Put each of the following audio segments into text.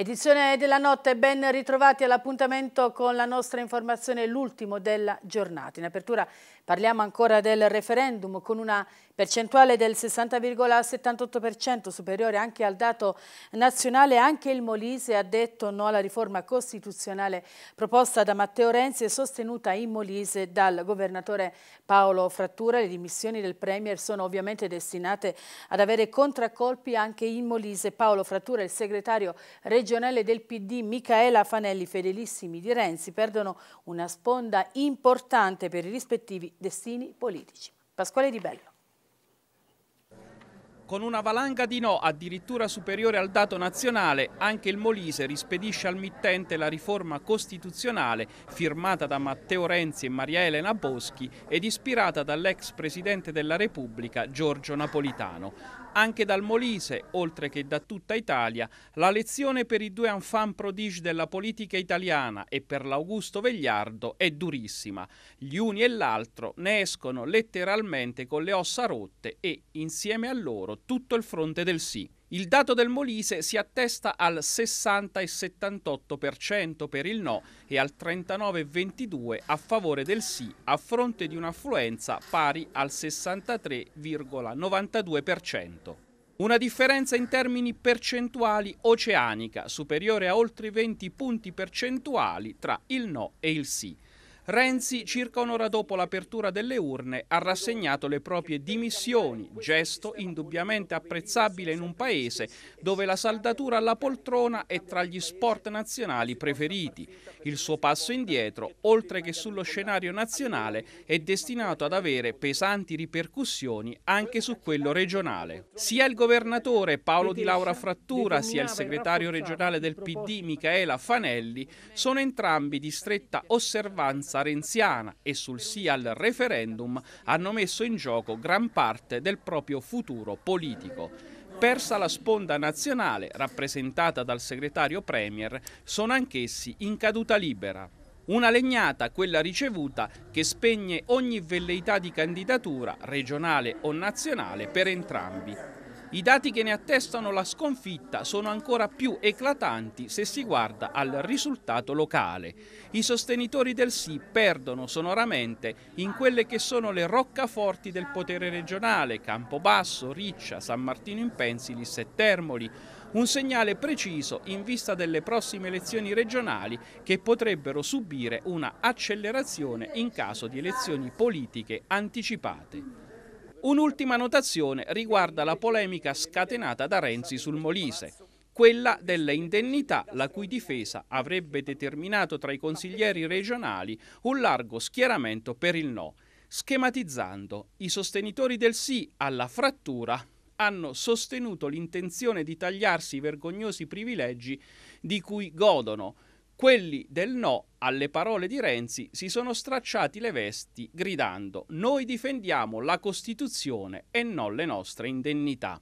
Edizione della notte, ben ritrovati all'appuntamento con la nostra informazione, l'ultimo della giornata. In apertura parliamo ancora del referendum con una Percentuale del 60,78% superiore anche al dato nazionale, anche il Molise ha detto no alla riforma costituzionale proposta da Matteo Renzi e sostenuta in Molise dal governatore Paolo Frattura. Le dimissioni del Premier sono ovviamente destinate ad avere contraccolpi anche in Molise. Paolo Frattura e il segretario regionale del PD Micaela Fanelli, fedelissimi di Renzi, perdono una sponda importante per i rispettivi destini politici. Pasquale Di Bello. Con una valanga di no addirittura superiore al dato nazionale, anche il Molise rispedisce al mittente la riforma costituzionale firmata da Matteo Renzi e Maria Elena Boschi ed ispirata dall'ex presidente della Repubblica Giorgio Napolitano. Anche dal Molise, oltre che da tutta Italia, la lezione per i due enfants prodige della politica italiana e per l'Augusto Vegliardo è durissima. Gli uni e l'altro ne escono letteralmente con le ossa rotte e, insieme a loro, tutto il fronte del sì. Il dato del Molise si attesta al 60,78% per il no e al 39,22% a favore del sì, a fronte di un'affluenza pari al 63,92%. Una differenza in termini percentuali oceanica superiore a oltre 20 punti percentuali tra il no e il sì. Renzi, circa un'ora dopo l'apertura delle urne, ha rassegnato le proprie dimissioni, gesto indubbiamente apprezzabile in un paese dove la saldatura alla poltrona è tra gli sport nazionali preferiti. Il suo passo indietro, oltre che sullo scenario nazionale, è destinato ad avere pesanti ripercussioni anche su quello regionale. Sia il governatore Paolo Di Laura Frattura, sia il segretario regionale del PD Michaela Fanelli sono entrambi di stretta osservanza renziana e sul sì al referendum hanno messo in gioco gran parte del proprio futuro politico persa la sponda nazionale, rappresentata dal segretario Premier, sono anch'essi in caduta libera. Una legnata, quella ricevuta, che spegne ogni velleità di candidatura, regionale o nazionale, per entrambi. I dati che ne attestano la sconfitta sono ancora più eclatanti se si guarda al risultato locale. I sostenitori del sì perdono sonoramente in quelle che sono le roccaforti del potere regionale, Campobasso, Riccia, San Martino in Pensilis e Termoli. Un segnale preciso in vista delle prossime elezioni regionali che potrebbero subire una accelerazione in caso di elezioni politiche anticipate. Un'ultima notazione riguarda la polemica scatenata da Renzi sul Molise, quella delle indennità la cui difesa avrebbe determinato tra i consiglieri regionali un largo schieramento per il no. Schematizzando, i sostenitori del sì alla frattura hanno sostenuto l'intenzione di tagliarsi i vergognosi privilegi di cui godono, quelli del no alle parole di Renzi si sono stracciati le vesti gridando noi difendiamo la Costituzione e non le nostre indennità.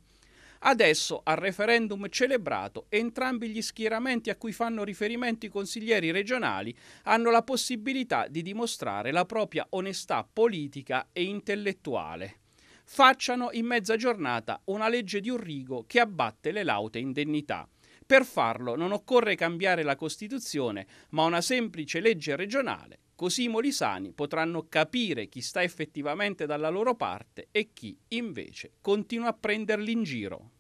Adesso al referendum celebrato entrambi gli schieramenti a cui fanno riferimento i consiglieri regionali hanno la possibilità di dimostrare la propria onestà politica e intellettuale. Facciano in mezza giornata una legge di un rigo che abbatte le laute indennità. Per farlo non occorre cambiare la Costituzione, ma una semplice legge regionale, così i molisani potranno capire chi sta effettivamente dalla loro parte e chi invece continua a prenderli in giro.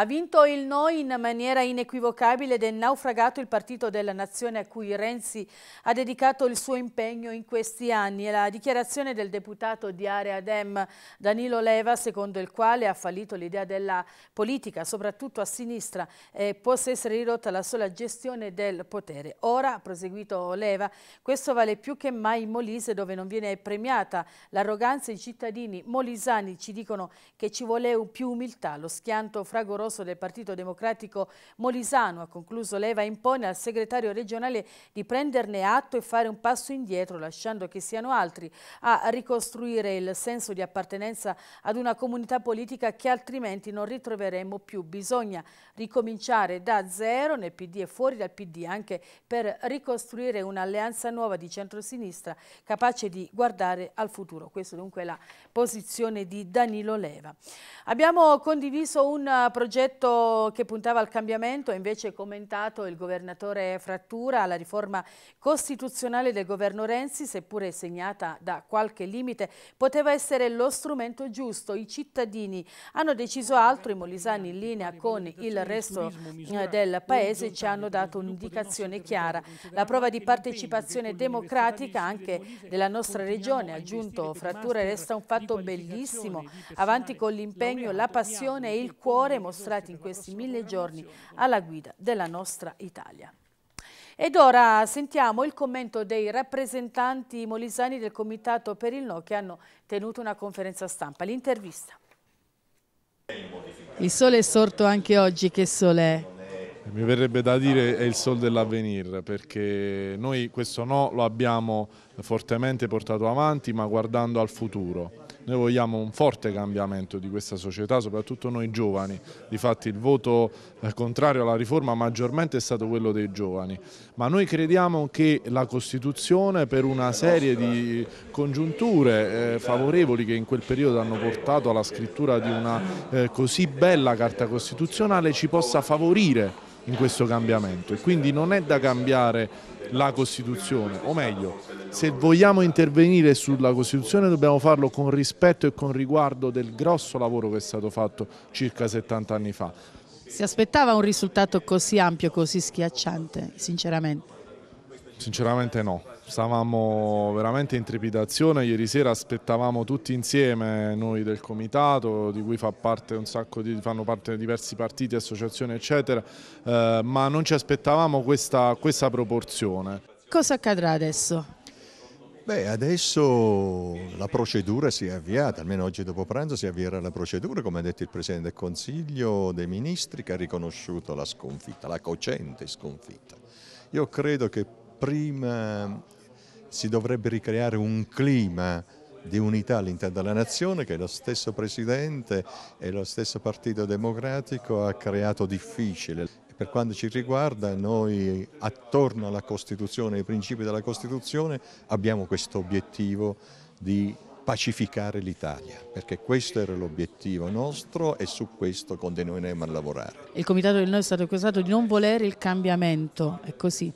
Ha vinto il no in maniera inequivocabile ed è naufragato il partito della nazione a cui Renzi ha dedicato il suo impegno in questi anni. E la dichiarazione del deputato di Area Dem Danilo Leva, secondo il quale ha fallito l'idea della politica, soprattutto a sinistra, e possa essere ridotta alla sola gestione del potere. Ora, ha proseguito Leva, questo vale più che mai in Molise dove non viene premiata l'arroganza. I cittadini molisani ci dicono che ci vuole più umiltà, lo schianto fragoroso Rosso del Partito Democratico Molisano ha concluso leva impone al segretario regionale di prenderne atto e fare un passo indietro lasciando che siano altri a ricostruire il senso di appartenenza ad una comunità politica che altrimenti non ritroveremo più. Bisogna ricominciare da zero nel PD e fuori dal PD anche per ricostruire un'alleanza nuova di centrosinistra capace di guardare al futuro. Questa dunque è la posizione di Danilo Leva. Abbiamo condiviso un progetto progetto che puntava al cambiamento, invece commentato il governatore Frattura, la riforma costituzionale del governo Renzi, seppure segnata da qualche limite, poteva essere lo strumento giusto. I cittadini hanno deciso altro, i molisani in linea con il resto eh, del paese ci hanno dato un'indicazione chiara. La prova di partecipazione democratica anche della nostra regione, aggiunto Frattura, resta un fatto bellissimo, avanti con l'impegno, la passione e il cuore mostrato dimostrati in questi mille giorni alla guida della nostra Italia. Ed ora sentiamo il commento dei rappresentanti molisani del Comitato per il No che hanno tenuto una conferenza stampa. L'intervista. Il sole è sorto anche oggi, che sole è? Eh, mi verrebbe da dire è il sol dell'avvenir perché noi questo no lo abbiamo fortemente portato avanti ma guardando al futuro noi vogliamo un forte cambiamento di questa società, soprattutto noi giovani. Difatti il voto eh, contrario alla riforma maggiormente è stato quello dei giovani. Ma noi crediamo che la Costituzione per una serie di congiunture eh, favorevoli che in quel periodo hanno portato alla scrittura di una eh, così bella Carta Costituzionale ci possa favorire in questo cambiamento e quindi non è da cambiare la Costituzione, o meglio se vogliamo intervenire sulla Costituzione dobbiamo farlo con rispetto e con riguardo del grosso lavoro che è stato fatto circa 70 anni fa. Si aspettava un risultato così ampio, così schiacciante, sinceramente? Sinceramente no, stavamo veramente in trepidazione, ieri sera aspettavamo tutti insieme noi del comitato di cui fa parte di, fanno parte diversi partiti, associazioni eccetera, eh, ma non ci aspettavamo questa, questa proporzione. Cosa accadrà adesso? Beh, adesso la procedura si è avviata, almeno oggi dopo pranzo si avvierà la procedura, come ha detto il Presidente del Consiglio dei Ministri che ha riconosciuto la sconfitta, la cocente sconfitta. Io credo che prima si dovrebbe ricreare un clima di unità all'interno della nazione che lo stesso Presidente e lo stesso Partito Democratico ha creato difficile. Per quanto ci riguarda noi attorno alla Costituzione, ai principi della Costituzione abbiamo questo obiettivo di pacificare l'Italia, perché questo era l'obiettivo nostro e su questo continueremo a lavorare. Il Comitato del Noi è stato accusato di non volere il cambiamento, è così?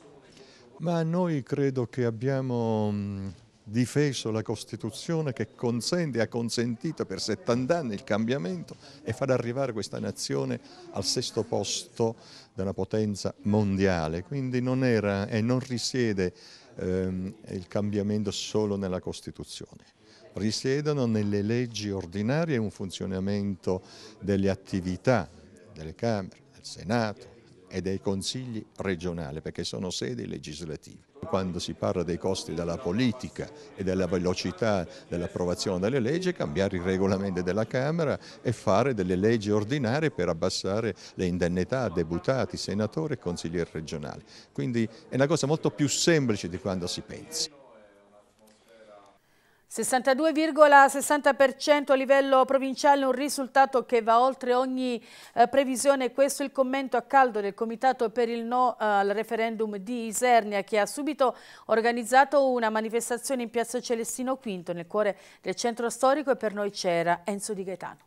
Ma noi credo che abbiamo mm, difeso la Costituzione che consente, ha consentito per 70 anni il cambiamento e far arrivare questa nazione al sesto posto da una potenza mondiale, quindi non era e non risiede ehm, il cambiamento solo nella Costituzione, risiedono nelle leggi ordinarie un funzionamento delle attività delle Camere, del Senato, e dei consigli regionali perché sono sedi legislative. Quando si parla dei costi della politica e della velocità dell'approvazione delle leggi, cambiare i regolamenti della Camera e fare delle leggi ordinarie per abbassare le indennità a deputati, senatori e consiglieri regionali. Quindi è una cosa molto più semplice di quando si pensi. 62,60% a livello provinciale, un risultato che va oltre ogni eh, previsione. Questo è il commento a caldo del Comitato per il No eh, al referendum di Isernia che ha subito organizzato una manifestazione in piazza Celestino V nel cuore del centro storico e per noi c'era Enzo Di Gaetano.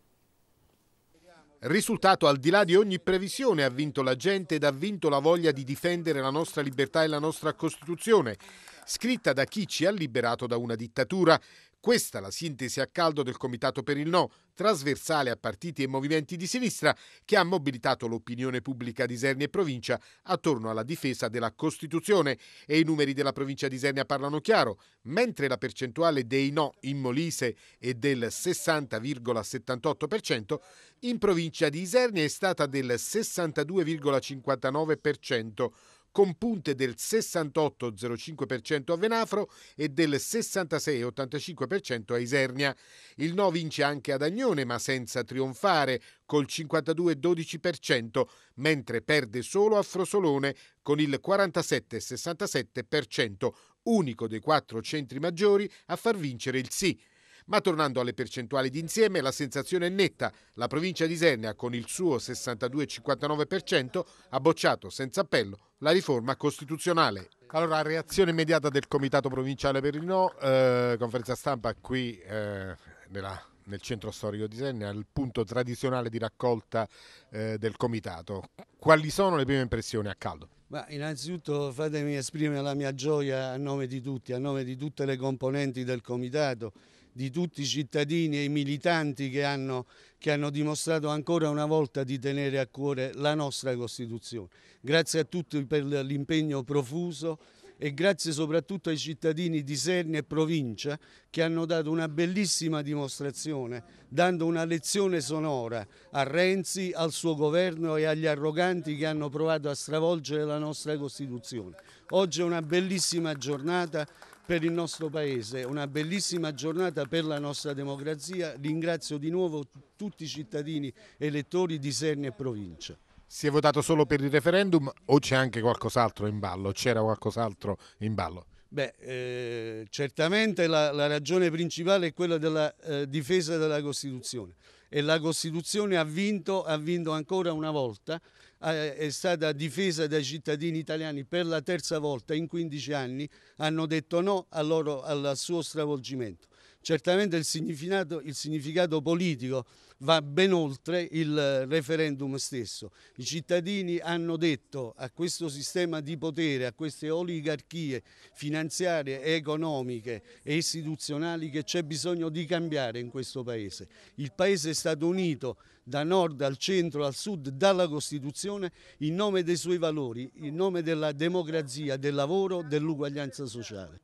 Risultato al di là di ogni previsione, ha vinto la gente ed ha vinto la voglia di difendere la nostra libertà e la nostra Costituzione scritta da chi ci ha liberato da una dittatura. Questa la sintesi a caldo del Comitato per il No, trasversale a partiti e movimenti di sinistra, che ha mobilitato l'opinione pubblica di Isernia e provincia attorno alla difesa della Costituzione. E i numeri della provincia di Isernia parlano chiaro. Mentre la percentuale dei no in Molise è del 60,78%, in provincia di Isernia è stata del 62,59% con punte del 68,05% a Venafro e del 66,85% a Isernia. Il no vince anche ad Agnone, ma senza trionfare, col 52,12%, mentre perde solo a Frosolone con il 47,67%, unico dei quattro centri maggiori a far vincere il sì. Ma tornando alle percentuali d'insieme, la sensazione è netta. La provincia di Isernia, con il suo 62,59%, ha bocciato senza appello la riforma costituzionale. Allora, reazione immediata del Comitato Provinciale per il No, eh, conferenza stampa qui eh, nella nel centro storico di Senna, il punto tradizionale di raccolta eh, del comitato. Quali sono le prime impressioni a caldo? Ma innanzitutto fatemi esprimere la mia gioia a nome di tutti, a nome di tutte le componenti del comitato di tutti i cittadini e i militanti che hanno, che hanno dimostrato ancora una volta di tenere a cuore la nostra Costituzione. Grazie a tutti per l'impegno profuso e grazie soprattutto ai cittadini di Serni e provincia che hanno dato una bellissima dimostrazione, dando una lezione sonora a Renzi, al suo governo e agli arroganti che hanno provato a stravolgere la nostra Costituzione. Oggi è una bellissima giornata per il nostro Paese, una bellissima giornata per la nostra democrazia. Ringrazio di nuovo tutti i cittadini elettori di Serni e provincia. Si è votato solo per il referendum o c'è anche qualcos'altro in ballo? C'era qualcos'altro in ballo? Beh, eh, certamente la, la, ragione principale è quella della eh, difesa della Costituzione e la Costituzione ha vinto, ha vinto ancora una volta, è stata difesa dai cittadini italiani per la terza volta in 15 anni, hanno detto no loro, al suo stravolgimento certamente il significato, il significato, politico va ben oltre il eh, referendum stesso. I cittadini hanno detto a questo sistema di potere, a queste oligarchie finanziarie, economiche e istituzionali che c'è bisogno di cambiare in questo Paese. Il Paese è stato unito da nord al centro al sud dalla Costituzione in nome dei suoi valori, in nome della democrazia, del lavoro, dell'uguaglianza sociale.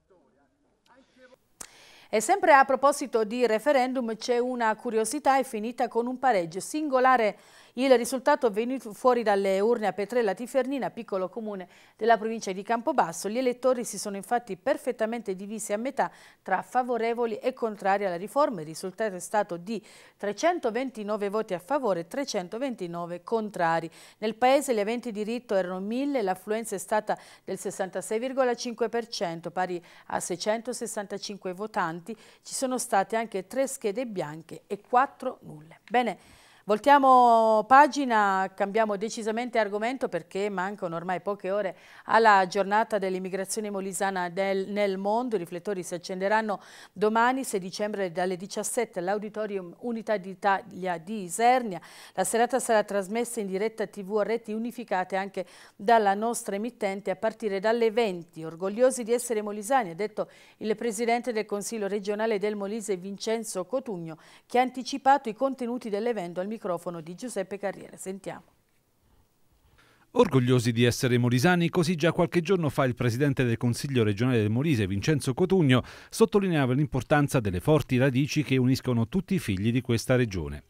E sempre a proposito di referendum c'è una curiosità, è finita con un pareggio singolare il risultato è venuto fuori dalle urne a Petrella Tifernina, piccolo comune della provincia di Campobasso. Gli elettori si sono infatti perfettamente divisi a metà tra favorevoli e contrari alla riforma. Il risultato è stato di 329 voti a favore e 329 contrari. Nel paese gli aventi diritto erano 1000, l'affluenza è stata del 66,5%, pari a 665 votanti. Ci sono state anche tre schede bianche e quattro nulle. Bene. Voltiamo pagina, cambiamo decisamente argomento perché mancano ormai poche ore alla giornata dell'immigrazione molisana del, nel mondo. I riflettori si accenderanno domani 6 dicembre dalle 17 all'Auditorium Unità d'Italia di Isernia. La serata sarà trasmessa in diretta tv a reti unificate anche dalla nostra emittente a partire dalle 20. Orgogliosi di essere molisani, ha detto il Presidente del Consiglio regionale del Molise Vincenzo Cotugno che ha anticipato i contenuti dell'evento al microfono di Giuseppe Carriere. Sentiamo. Orgogliosi di essere molisani, così già qualche giorno fa il presidente del Consiglio regionale del Molise, Vincenzo Cotugno, sottolineava l'importanza delle forti radici che uniscono tutti i figli di questa regione.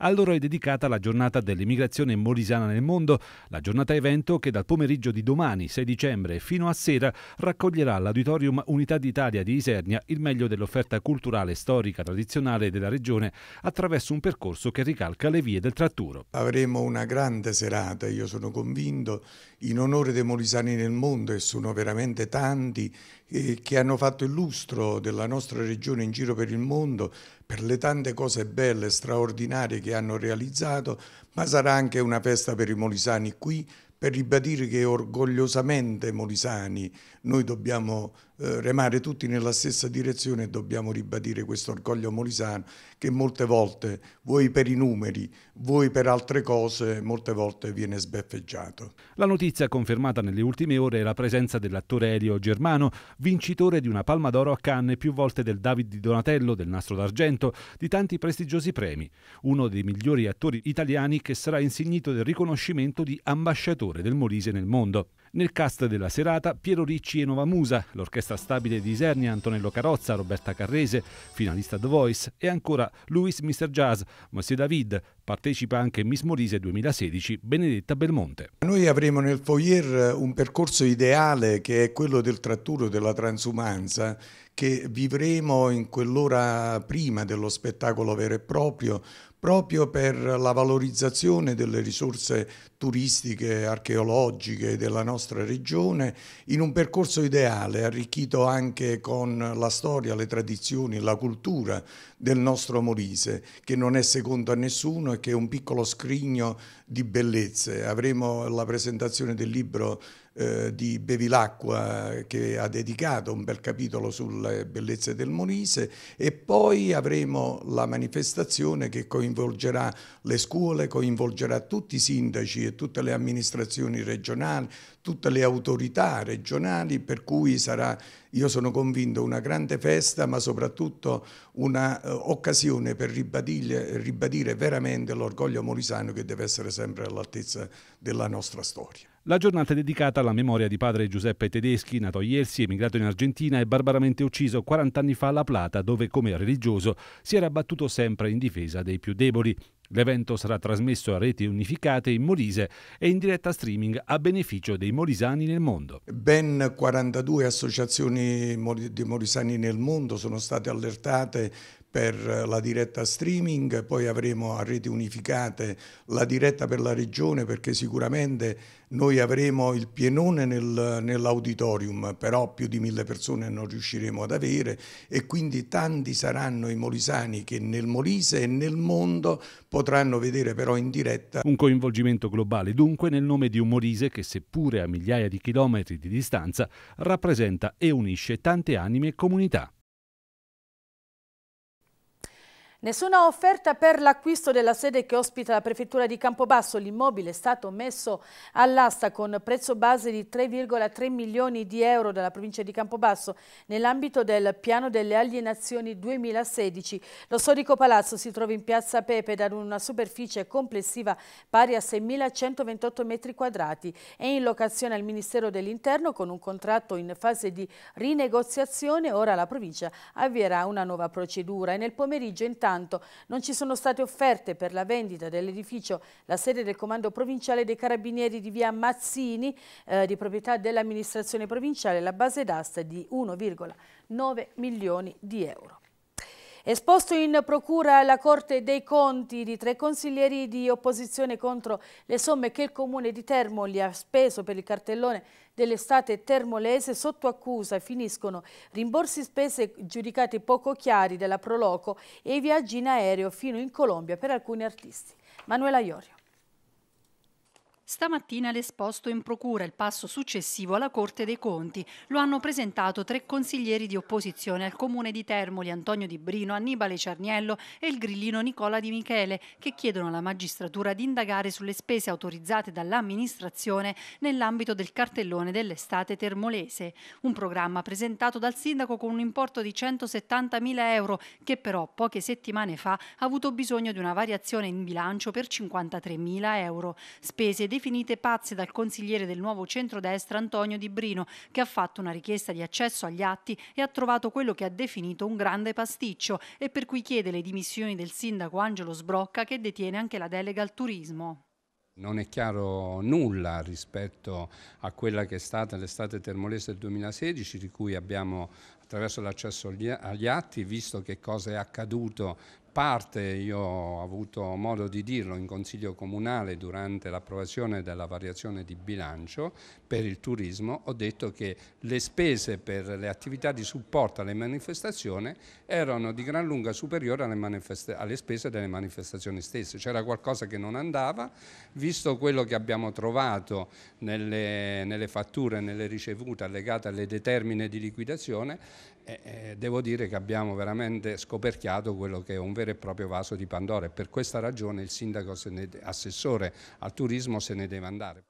A loro è dedicata la giornata dell'immigrazione molisana nel mondo, la giornata evento che dal pomeriggio di domani, 6 dicembre, fino a sera raccoglierà all'Auditorium Unità d'Italia di Isernia il meglio dell'offerta culturale, storica, tradizionale della regione attraverso un percorso che ricalca le vie del tratturo. Avremo una grande serata, io sono convinto vinto in onore dei molisani nel mondo e sono veramente tanti eh, che hanno fatto il lustro della nostra regione in giro per il mondo per le tante cose belle, e straordinarie che hanno realizzato, ma sarà anche una festa per i molisani qui per ribadire che orgogliosamente molisani noi dobbiamo eh, remare tutti nella stessa direzione e dobbiamo ribadire questo orgoglio molisano che molte volte, voi per i numeri, voi per altre cose, molte volte viene sbeffeggiato. La notizia confermata nelle ultime ore è la presenza dell'attore Elio Germano, vincitore di una Palma d'Oro a Cannes più volte del David di Donatello, del Nastro d'Argento, di tanti prestigiosi premi, uno dei migliori attori italiani che sarà insignito del riconoscimento di ambasciatore del Molise nel mondo. Nel cast della serata Piero Ricci e Nova Musa, l'orchestra stabile di Isernia, Antonello Carozza, Roberta Carrese, finalista The Voice e ancora Luis Mr. Jazz, Monsieur David, partecipa anche Miss Molise 2016 Benedetta Belmonte. Noi avremo nel foyer eh, un percorso ideale che è quello del tratturo della transumanza che vivremo in quell'ora prima dello spettacolo vero e proprio proprio per la valorizzazione delle risorse turistiche, archeologiche della nostra regione in un percorso ideale, arricchito anche con la storia, le tradizioni, la cultura del nostro Molise, che non è secondo a nessuno e che è un piccolo scrigno di bellezze. Avremo la presentazione del libro eh, di Bevilacqua che ha dedicato un bel capitolo sulle bellezze del Molise e poi avremo la manifestazione che coinvolgerà le scuole, coinvolgerà tutti i sindaci e tutte le amministrazioni regionali, tutte le autorità regionali per cui sarà, io sono convinto, una grande festa ma soprattutto un'occasione eh, per ribadire, ribadire veramente l'orgoglio molisano che deve essere sempre all'altezza della nostra storia. La giornata è dedicata alla memoria di padre Giuseppe Tedeschi, nato a Iersi, emigrato in Argentina e barbaramente ucciso 40 anni fa alla Plata, dove come religioso si era battuto sempre in difesa dei più deboli. L'evento sarà trasmesso a reti unificate in Molise e in diretta streaming a beneficio dei molisani nel mondo. Ben 42 associazioni di molisani nel mondo sono state allertate per la diretta streaming, poi avremo a reti unificate la diretta per la regione perché sicuramente noi avremo il pienone nel, nell'auditorium, però più di mille persone non riusciremo ad avere e quindi tanti saranno i molisani che nel Molise e nel mondo potranno vedere però in diretta. Un coinvolgimento globale dunque nel nome di un Molise che seppure a migliaia di chilometri di distanza rappresenta e unisce tante anime e comunità. Nessuna offerta per l'acquisto della sede che ospita la prefettura di Campobasso. L'immobile è stato messo all'asta con prezzo base di 3,3 milioni di euro dalla provincia di Campobasso nell'ambito del piano delle alienazioni 2016. Lo storico palazzo si trova in piazza Pepe da una superficie complessiva pari a 6.128 metri quadrati. È in locazione al Ministero dell'Interno con un contratto in fase di rinegoziazione. Ora la provincia avvierà una nuova procedura e nel pomeriggio intanto Pertanto non ci sono state offerte per la vendita dell'edificio la sede del Comando Provinciale dei Carabinieri di via Mazzini, eh, di proprietà dell'amministrazione provinciale, la base d'asta di 1,9 milioni di euro. Esposto in procura la Corte dei Conti di tre consiglieri di opposizione contro le somme che il Comune di Termoli ha speso per il cartellone dell'estate termolese sotto accusa finiscono rimborsi spese giudicati poco chiari della Proloco e i viaggi in aereo fino in Colombia per alcuni artisti. Manuela Iorio. Stamattina l'esposto in procura, il passo successivo alla Corte dei Conti. Lo hanno presentato tre consiglieri di opposizione al comune di Termoli, Antonio Di Brino, Annibale Cerniello e il grillino Nicola Di Michele, che chiedono alla magistratura di indagare sulle spese autorizzate dall'amministrazione nell'ambito del cartellone dell'estate termolese. Un programma presentato dal sindaco con un importo di 170.000 euro, che però poche settimane fa ha avuto bisogno di una variazione in bilancio per 53.000 euro. Spese definite pazze dal consigliere del nuovo centrodestra Antonio Di Brino, che ha fatto una richiesta di accesso agli atti e ha trovato quello che ha definito un grande pasticcio e per cui chiede le dimissioni del sindaco Angelo Sbrocca che detiene anche la delega al turismo. Non è chiaro nulla rispetto a quella che è stata l'estate termolese del 2016, di cui abbiamo attraverso l'accesso agli atti, visto che cosa è accaduto parte, io ho avuto modo di dirlo in Consiglio Comunale durante l'approvazione della variazione di bilancio per il turismo, ho detto che le spese per le attività di supporto alle manifestazioni erano di gran lunga superiori alle, alle spese delle manifestazioni stesse. C'era qualcosa che non andava, visto quello che abbiamo trovato nelle, nelle fatture, nelle ricevute legate alle determine di liquidazione, eh, devo dire che abbiamo veramente scoperchiato quello che è un vero e proprio vaso di Pandora e per questa ragione il sindaco, ne, assessore al turismo, se ne deve andare.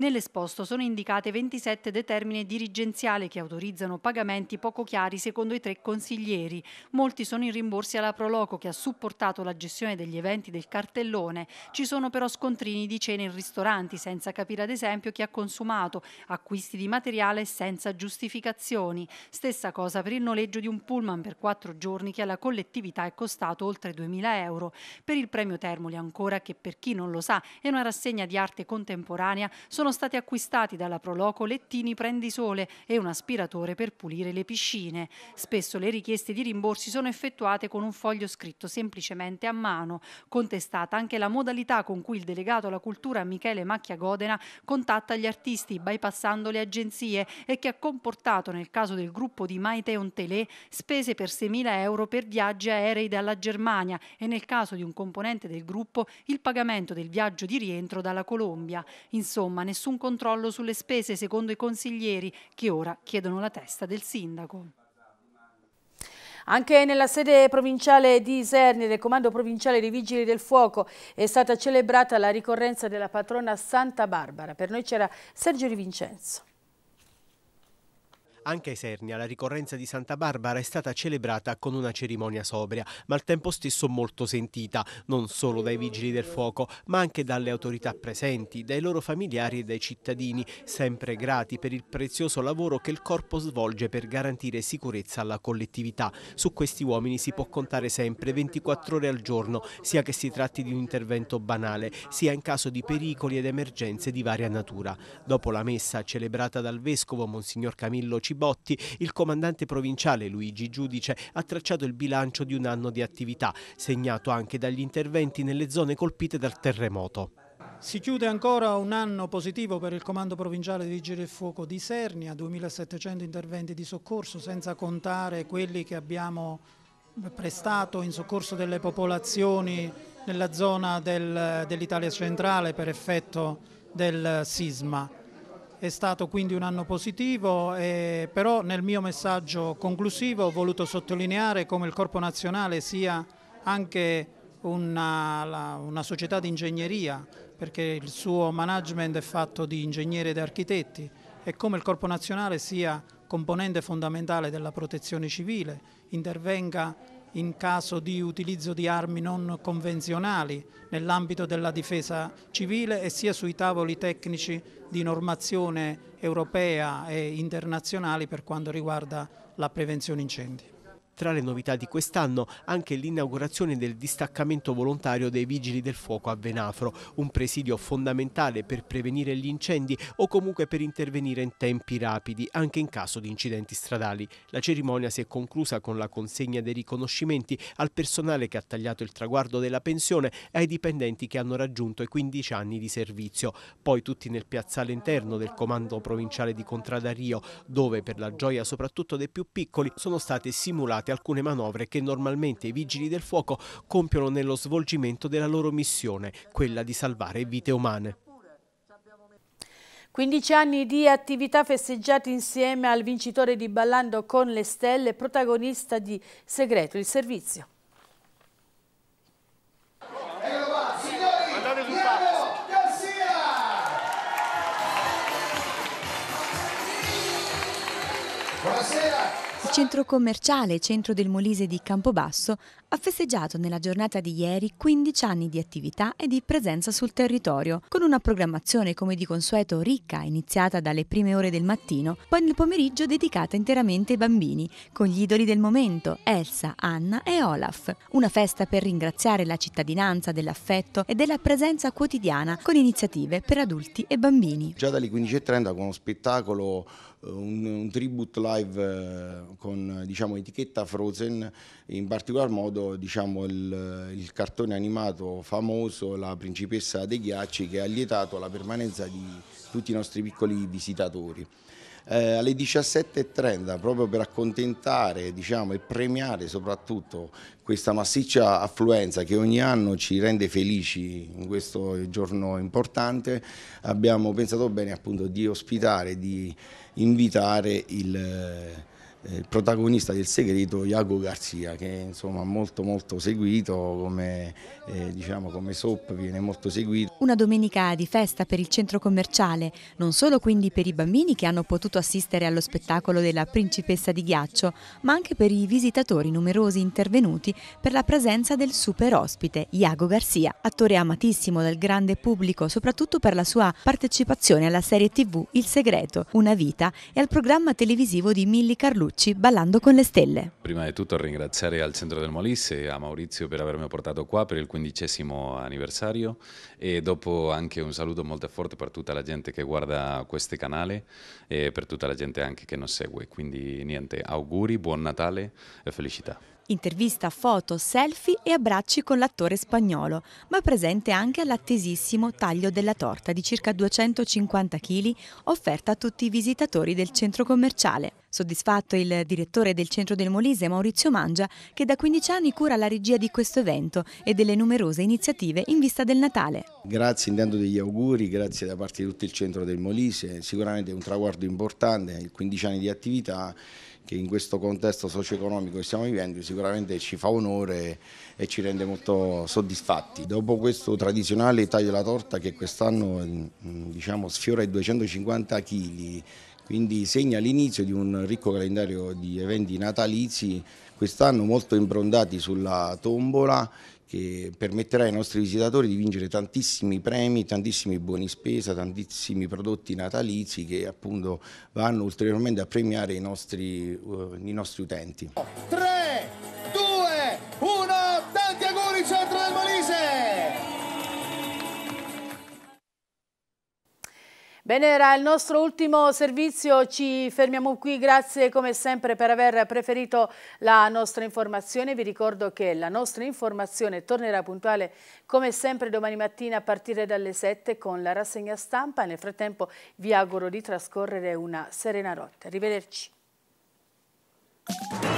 Nell'esposto sono indicate 27 determine dirigenziali che autorizzano pagamenti poco chiari secondo i tre consiglieri. Molti sono i rimborsi alla Proloco che ha supportato la gestione degli eventi del cartellone. Ci sono però scontrini di cene in ristoranti senza capire ad esempio chi ha consumato, acquisti di materiale senza giustificazioni. Stessa cosa per il noleggio di un pullman per quattro giorni che alla collettività è costato oltre 2.000 euro. Per il premio Termoli ancora che per chi non lo sa è una rassegna di arte contemporanea sono sono stati acquistati dalla Proloco lettini prendisole e un aspiratore per pulire le piscine. Spesso le richieste di rimborsi sono effettuate con un foglio scritto semplicemente a mano. Contestata anche la modalità con cui il delegato alla cultura Michele Macchia Godena contatta gli artisti bypassando le agenzie e che ha comportato nel caso del gruppo di Maite Ontelé spese per 6.000 euro per viaggi aerei dalla Germania e nel caso di un componente del gruppo il pagamento del viaggio di rientro dalla Colombia. Insomma, nessuno nessun controllo sulle spese, secondo i consiglieri, che ora chiedono la testa del sindaco. Anche nella sede provinciale di Iserni del Comando Provinciale dei Vigili del Fuoco è stata celebrata la ricorrenza della patrona Santa Barbara. Per noi c'era Sergio Di Vincenzo. Anche a Isernia la ricorrenza di Santa Barbara è stata celebrata con una cerimonia sobria, ma al tempo stesso molto sentita, non solo dai vigili del fuoco, ma anche dalle autorità presenti, dai loro familiari e dai cittadini, sempre grati per il prezioso lavoro che il corpo svolge per garantire sicurezza alla collettività. Su questi uomini si può contare sempre 24 ore al giorno, sia che si tratti di un intervento banale, sia in caso di pericoli ed emergenze di varia natura. Dopo la messa celebrata dal vescovo Monsignor Camillo Cibola, Botti, il comandante provinciale Luigi Giudice ha tracciato il bilancio di un anno di attività, segnato anche dagli interventi nelle zone colpite dal terremoto. Si chiude ancora un anno positivo per il Comando Provinciale di Vigili del Fuoco di Sernia, 2700 interventi di soccorso, senza contare quelli che abbiamo prestato in soccorso delle popolazioni nella zona del, dell'Italia centrale per effetto del sisma. È stato quindi un anno positivo, eh, però nel mio messaggio conclusivo ho voluto sottolineare come il Corpo Nazionale sia anche una, la, una società di ingegneria, perché il suo management è fatto di ingegneri ed architetti, e come il Corpo Nazionale sia componente fondamentale della protezione civile, intervenga in caso di utilizzo di armi non convenzionali nell'ambito della difesa civile e sia sui tavoli tecnici di normazione europea e internazionali per quanto riguarda la prevenzione incendi. Tra le novità di quest'anno anche l'inaugurazione del distaccamento volontario dei Vigili del Fuoco a Venafro, un presidio fondamentale per prevenire gli incendi o comunque per intervenire in tempi rapidi, anche in caso di incidenti stradali. La cerimonia si è conclusa con la consegna dei riconoscimenti al personale che ha tagliato il traguardo della pensione e ai dipendenti che hanno raggiunto i 15 anni di servizio. Poi tutti nel piazzale interno del comando provinciale di Contradario, dove per la gioia soprattutto dei più piccoli sono state simulate effettivamente alcune manovre che normalmente i vigili del fuoco compiono nello svolgimento della loro missione, quella di salvare vite umane. 15 anni di attività festeggiati insieme al vincitore di Ballando con le Stelle, protagonista di Segreto il Servizio. Centro commerciale Centro del Molise di Campobasso ha festeggiato nella giornata di ieri 15 anni di attività e di presenza sul territorio, con una programmazione come di consueto ricca, iniziata dalle prime ore del mattino, poi nel pomeriggio dedicata interamente ai bambini, con gli idoli del momento Elsa, Anna e Olaf. Una festa per ringraziare la cittadinanza dell'affetto e della presenza quotidiana con iniziative per adulti e bambini. Già dalle 15.30 con uno spettacolo eh, un, un tribute live eh, con diciamo, etichetta Frozen, in particolar modo diciamo, il, il, cartone animato famoso La principessa dei ghiacci che ha lietato la permanenza di tutti i nostri piccoli visitatori eh, alle 17.30 proprio per accontentare diciamo, e premiare soprattutto questa massiccia affluenza che ogni anno ci rende felici in questo giorno importante, abbiamo pensato bene appunto di ospitare, di invitare il eh, il protagonista del segreto Iago Garzia che è insomma molto molto seguito come, eh, diciamo, come soap viene molto seguito. Una domenica di festa per il centro commerciale, non solo quindi per i bambini che hanno potuto assistere allo spettacolo della principessa di ghiaccio, ma anche per i visitatori numerosi intervenuti per la presenza del super ospite Iago Garzia, attore amatissimo dal grande pubblico soprattutto per la sua partecipazione alla serie tv Il Segreto, Una Vita e al programma televisivo di Milli Carlucci Cicci, Ballando con le Stelle. Prima di tutto ringraziare al Centro del Molise e a Maurizio per avermi portato qua per il quindicesimo anniversario e dopo anche un saluto molto forte per tutta la gente che guarda questo canale e per tutta la gente anche che non segue. Quindi niente, auguri, buon Natale e felicità. Intervista, foto, selfie e abbracci con l'attore spagnolo, ma presente anche all'attesissimo taglio della torta di circa 250 kg offerta a tutti i visitatori del centro commerciale. Soddisfatto il direttore del centro del Molise, Maurizio Mangia, che da 15 anni cura la regia di questo evento e delle numerose iniziative in vista del Natale. Grazie intendo degli auguri, grazie da parte di tutto il centro del Molise, sicuramente è un traguardo importante, 15 anni di attività che in questo contesto socio-economico che stiamo vivendo sicuramente ci fa onore e ci rende molto soddisfatti. Dopo questo tradizionale taglio alla torta che quest'anno mm, diciamo, sfiora i 250 kg, quindi segna l'inizio di un ricco calendario di eventi natalizi, quest'anno molto improntati sulla tombola che permetterà ai nostri visitatori di vincere tantissimi premi, tantissimi buoni spesa, tantissimi prodotti natalizi che appunto vanno ulteriormente a premiare i nostri, uh, i nostri utenti. Bene, era il nostro ultimo servizio, ci fermiamo qui, grazie come sempre per aver preferito la nostra informazione, vi ricordo che la nostra informazione tornerà puntuale come sempre domani mattina a partire dalle 7 con la rassegna stampa, nel frattempo vi auguro di trascorrere una serena notte, arrivederci.